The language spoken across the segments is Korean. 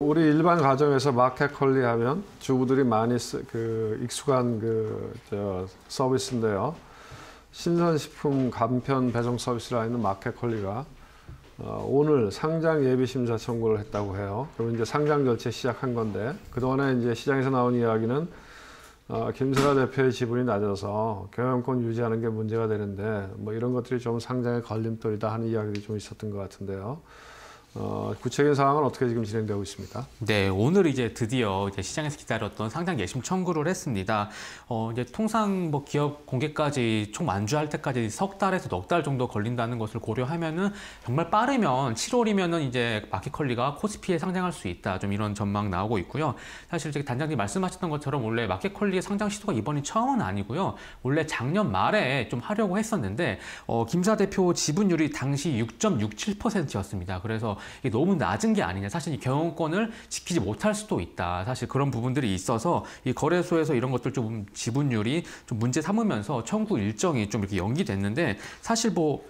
우리 일반 가정에서 마켓컬리 하면 주부들이 많이 쓰, 그 익숙한 그 저 서비스인데요. 신선식품 간편 배송 서비스라 있는 마켓컬리가 어, 오늘 상장 예비 심사 청구를 했다고 해요. 그럼 이제 상장 절차 시작한 건데 그동안에 이제 시장에서 나온 이야기는 어, 김세라 대표의 지분이 낮아서 경영권 유지하는 게 문제가 되는데 뭐 이런 것들이 좀 상장의 걸림돌이다 하는 이야기들이 좀 있었던 것 같은데요. 어, 구체적인 상황은 어떻게 지금 진행되고 있습니다? 네, 오늘 이제 드디어 이제 시장에서 기다렸던 상장 예심 청구를 했습니다. 어, 이제 통상 뭐 기업 공개까지 총 만주할 때까지 석 달에서 넉 달 정도 걸린다는 것을 고려하면은 정말 빠르면 7월이면은 이제 마켓컬리가 코스피에 상장할 수 있다. 좀 이런 전망 나오고 있고요. 사실 이제 단장님 말씀하셨던 것처럼 원래 마켓컬리의 상장 시도가 이번이 처음은 아니고요. 원래 작년 말에 좀 하려고 했었는데 어, 김사 대표 지분율이 당시 6.67%였습니다. 그래서 이게 너무 낮은 게 아니냐. 사실 이 경영권을 지키지 못할 수도 있다. 사실 그런 부분들이 있어서 이 거래소에서 이런 것들 좀 지분율이 좀 문제 삼으면서 청구 일정이 좀 이렇게 연기됐는데 사실 뭐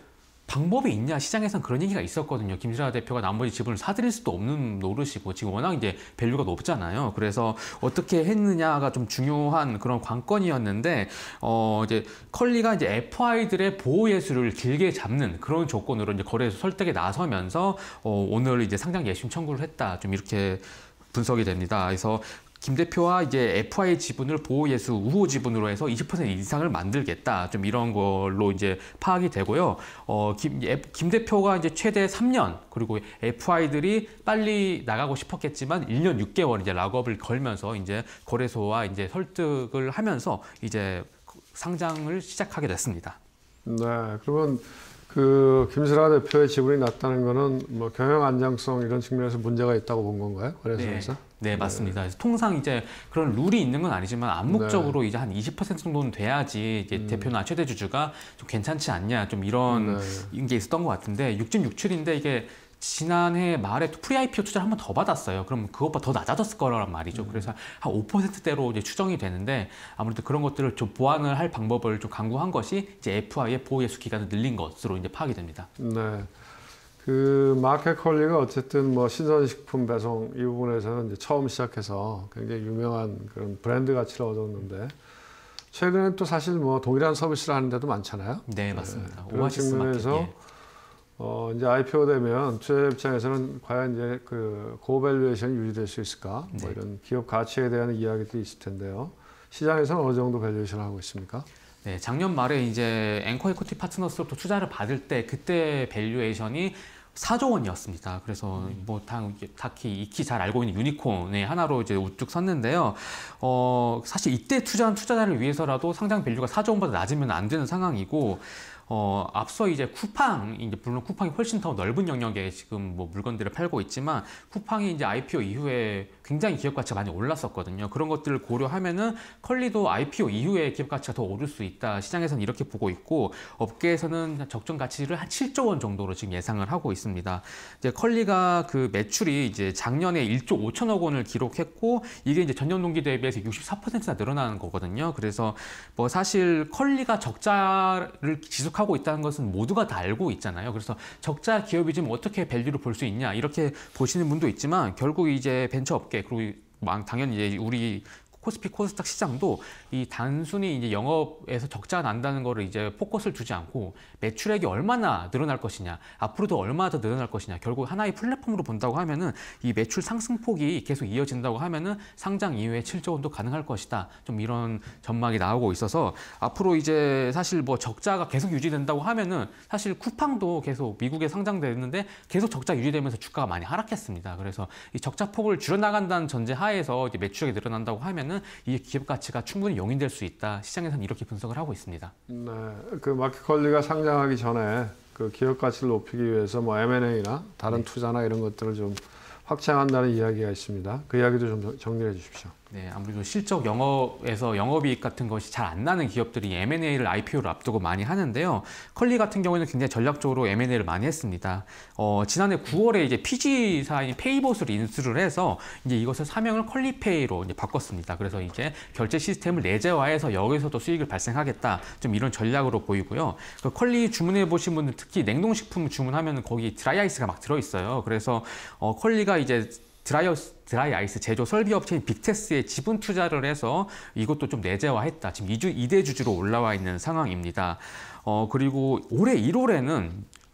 방법이 있냐 시장에선 그런 얘기가 있었거든요. 김시라 대표가 나머지 지분을 사들일 수도 없는 노릇이고 지금 워낙 이제 밸류가 높잖아요. 그래서 어떻게 했느냐가 좀 중요한 그런 관건이었는데 어 이제 컬리가 이제 FI들의 보호 예술을 길게 잡는 그런 조건으로 이제 거래소 설득에 나서면서 어 오늘 이제 상장 예심 청구를 했다. 좀 이렇게 분석이 됩니다. 그래서 김 대표와 이제 FI 지분을 보호예수 우호 지분으로 해서 20% 이상을 만들겠다. 좀 이런 걸로 이제 파악이 되고요. 어, 김, 예, 김 대표가 이제 최대 3년 그리고 FI들이 빨리 나가고 싶었겠지만 1년 6개월 이제 락업을 걸면서 이제 거래소와 이제 설득을 하면서 이제 상장을 시작하게 됐습니다. 네, 그러면 그 김슬아 대표의 지분이 낮다는 거는 뭐 경영 안정성 이런 측면에서 문제가 있다고 본 건가요? 거래소에서? 네. 네, 네, 맞습니다. 그래서 통상 이제 그런 룰이 있는 건 아니지만 암묵적으로 네. 이제 한 20% 정도는 돼야지 이제 음. 대표나 최대 주주가 좀 괜찮지 않냐 좀 이런 네. 게 있었던 것 같은데 6.67인데 이게 지난해 말에 프리 IPO 투자를 한 번 더 받았어요. 그러면 그것보다 더 낮아졌을 거란 말이죠. 음. 그래서 한 5%대로 이제 추정이 되는데 아무래도 그런 것들을 좀 보완을 할 방법을 좀 강구한 것이 이제 FI의 보호 예수 기간을 늘린 것으로 이제 파악이 됩니다. 네. 그 마켓 컬리가 어쨌든 뭐 신선식품 배송 이 부분에서는 이제 처음 시작해서 굉장히 유명한 그런 브랜드 가치를 얻었는데 최근에또 사실 뭐 동일한 서비스를 하는 데도 많잖아요. 네 맞습니다. 네, 그런 측면에서 마켓, 예. 어 이제 IPO 되면 투자 입장에서는 과연 이제 그 고밸류에이션 유지될 수 있을까 뭐 네. 뭐 이런 기업 가치에 대한 이야기들이 있을 텐데요. 시장에서는 어느 정도 밸류에이션을 하고 있습니까? 네, 작년 말에 이제 앵커 에코티 파트너스로부터 투자를 받을 때 그때 밸류에이션이 4조 원이었습니다. 그래서 뭐 당, 딱히 익히 잘 알고 있는 유니콘의 하나로 이제 우뚝 섰는데요. 어, 사실 이때 투자한 투자자를 위해서라도 상장 밸류가 4조 원보다 낮으면 안 되는 상황이고 어, 앞서 이제 쿠팡, 이제 물론 쿠팡이 훨씬 더 넓은 영역에 지금 뭐 물건들을 팔고 있지만 쿠팡이 이제 IPO 이후에 굉장히 기업 가치가 많이 올랐었거든요. 그런 것들을 고려하면은 컬리도 IPO 이후에 기업 가치가 더 오를 수 있다. 시장에서는 이렇게 보고 있고 업계에서는 적정 가치를 한 7조 원 정도로 지금 예상을 하고 있습니다. 이제 컬리가 그 매출이 이제 작년에 1조 5천억 원을 기록했고 이게 이제 전년 동기 대비해서 64%나 늘어나는 거거든요. 그래서 뭐 사실 컬리가 적자를 지속 계속하고 있다는 것은 모두가 다 알고 있잖아요. 그래서 적자 기업이 지금 어떻게 밸류를 볼 수 있냐 이렇게 보시는 분도 있지만 결국 이제 벤처업계 그리고 당연히 이제 우리 코스피 코스닥 시장도 이 단순히 이제 영업에서 적자가 난다는 거를 이제 포커스를 두지 않고 매출액이 얼마나 늘어날 것이냐, 앞으로도 얼마나 더 늘어날 것이냐, 결국 하나의 플랫폼으로 본다고 하면은 이 매출 상승폭이 계속 이어진다고 하면은 상장 이후에 7조 원도 가능할 것이다. 좀 이런 전망이 나오고 있어서 앞으로 이제 사실 뭐 적자가 계속 유지된다고 하면은 사실 쿠팡도 계속 미국에 상장됐는데 계속 적자 유지되면서 주가가 많이 하락했습니다. 그래서 이 적자 폭을 줄여나간다는 전제 하에서 이제 매출액이 늘어난다고 하면은 경우에이 기업 가치가 충분히 용인될 수 있다. 시장에서는 이렇게 분석을 하고 있습니다. 네, 그 마켓컬리가 상장하기 전에 그 기업 가치를 높이기 위해서 뭐 M&A나 다른 네. 투자나 이런 것들을 좀 확장한다는 이야기가 있습니다. 그 이야기도 좀 정리해 주십시오. 네, 아무래도 실적 영업에서 영업이익 같은 것이 잘 안 나는 기업들이 M&A를 IPO를 앞두고 많이 하는데요. 컬리 같은 경우에는 굉장히 전략적으로 M&A를 많이 했습니다. 어, 지난해 9월에 이제 PG사인 페이봇을 인수를 해서 이제 이것을 사명을 컬리페이로 이제 바꿨습니다. 그래서 이제 결제 시스템을 내재화해서 여기서도 수익을 발생하겠다. 좀 이런 전략으로 보이고요. 그 컬리 주문해 보신 분들 특히 냉동식품 주문하면 거기 드라이아이스가 막 들어있어요. 그래서 어, 컬리가 이제 드라이, 어 드라이 아이스 제조 설비 업체인 빅테스에 지분 투자를 해서 이것도 좀 내재화했다. 지금 2주, 2대 주주로 올라와 있는 상황입니다. 어, 그리고 올해 1월에는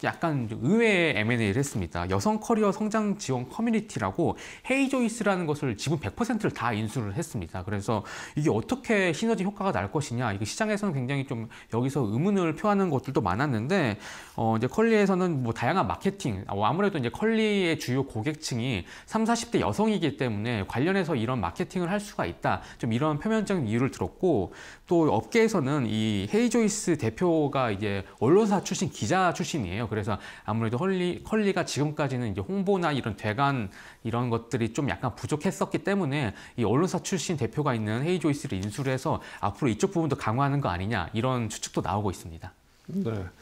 약간 의외의 M&A를 했습니다. 여성 커리어 성장 지원 커뮤니티라고 헤이조이스라는 것을 지분 100%를 다 인수를 했습니다. 그래서 이게 어떻게 시너지 효과가 날 것이냐 이게 시장에서는 굉장히 좀 여기서 의문을 표하는 것들도 많았는데 어 이제 컬리에서는 뭐 다양한 마케팅 어, 아무래도 이제 컬리의 주요 고객층이 3, 40대 여성이기 때문에 관련해서 이런 마케팅을 할 수가 있다. 좀 이런 표면적인 이유를 들었고 또 업계에서는 이 헤이조이스 대표가 이제 언론사 출신 기자 출신이에요. 그래서 아무래도 헐리, 컬리가 지금까지는 이제 홍보나 이런 대관 이런 것들이 좀 약간 부족했었기 때문에 이 언론사 출신 대표가 있는 헤이 조이스를 인수를 해서 앞으로 이쪽 부분도 강화하는 거 아니냐 이런 추측도 나오고 있습니다. 네.